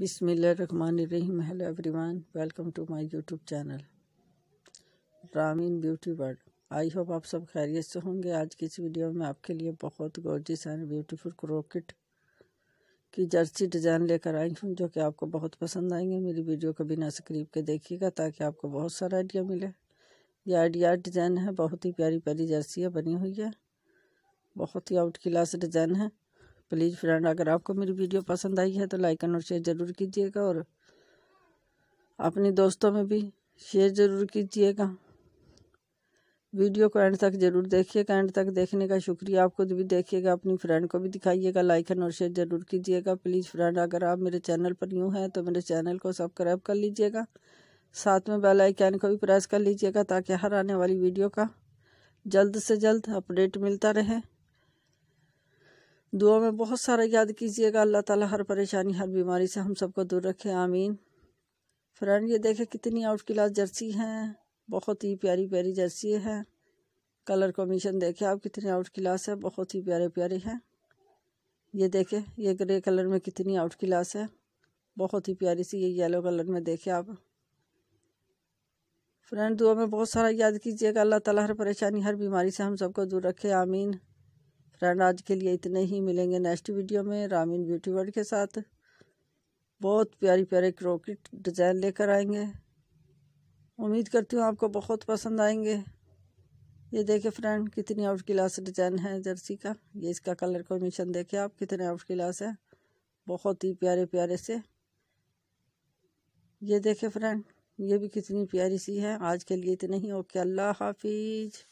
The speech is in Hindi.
बिसमीम hello everyone welcome to my YouTube channel Rameen beauty world I hope आप सब खैरियत से होंगे आज की इस वीडियो में आपके लिए बहुत गोर्जिस एंड ब्यूटीफुल क्रोकिट की जर्सी डिज़ाइन लेकर आई हूँ जो कि आपको बहुत पसंद आएंगे मेरी वीडियो को बिना स्क्रीप के देखिएगा ताकि आपको बहुत सारा आइडिया मिले ये आइडिया डिज़ाइन है बहुत ही प्यारी प्यारी जर्सी है बनी हुई है बहुत ही आउट क्लास डिज़ाइन है प्लीज़ फ्रेंड अगर आपको मेरी वीडियो पसंद आई है तो लाइक एंड और शेयर ज़रूर कीजिएगा और अपने दोस्तों में भी शेयर ज़रूर कीजिएगा वीडियो को एंड तक जरूर देखिएगा एंड तक देखने का शुक्रिया आप खुद भी देखिएगा अपनी फ्रेंड को भी दिखाइएगा लाइक एंड और शेयर जरूर कीजिएगा प्लीज़ फ्रेंड अगर आप मेरे चैनल पर न्यू हैं तो मेरे चैनल को सब्सक्राइब कर लीजिएगा साथ में बेल आइकन को भी प्रेस कर लीजिएगा ताकि हर आने वाली वीडियो का जल्द से जल्द अपडेट मिलता रहे दुआ में बहुत सारा याद कीजिएगा अल्लाह ताला हर परेशानी हर बीमारी से हम सबको दूर रखे आमीन फ्रेंड ये देखें कितनी आउट क्लास जर्सी हैं बहुत ही प्यारी प्यारी जर्सी है कलर कॉम्बिनेशन देखें आप कितनी आउट क्लास है बहुत ही प्यारे प्यारे हैं ये देखें ये ग्रे कलर में कितनी आउट क्लास है बहुत ही प्यारी सी ये येलो कलर में देखें आप फ्रेंड दुआ में बहुत सारा याद कीजिएगा अल्लाह ताला हर परेशानी हर बीमारी से हम सबको दूर रखे आमीन फ्रेंड आज के लिए इतने ही मिलेंगे नेक्स्ट वीडियो में रामीन ब्यूटी वर्ल्ड के साथ बहुत प्यारी प्यारे क्रोकिट डिज़ाइन लेकर आएंगे उम्मीद करती हूँ आपको बहुत पसंद आएंगे ये देखे फ्रेंड कितनी आउट क्लास डिजाइन है जर्सी का ये इसका कलर कॉम्बिनेशन देखे आप कितने आउट क्लास है बहुत ही प्यारे प्यारे से ये देखे फ्रेंड ये भी कितनी प्यारी सी है आज के लिए इतने ही ओके अल्लाह हाफिज़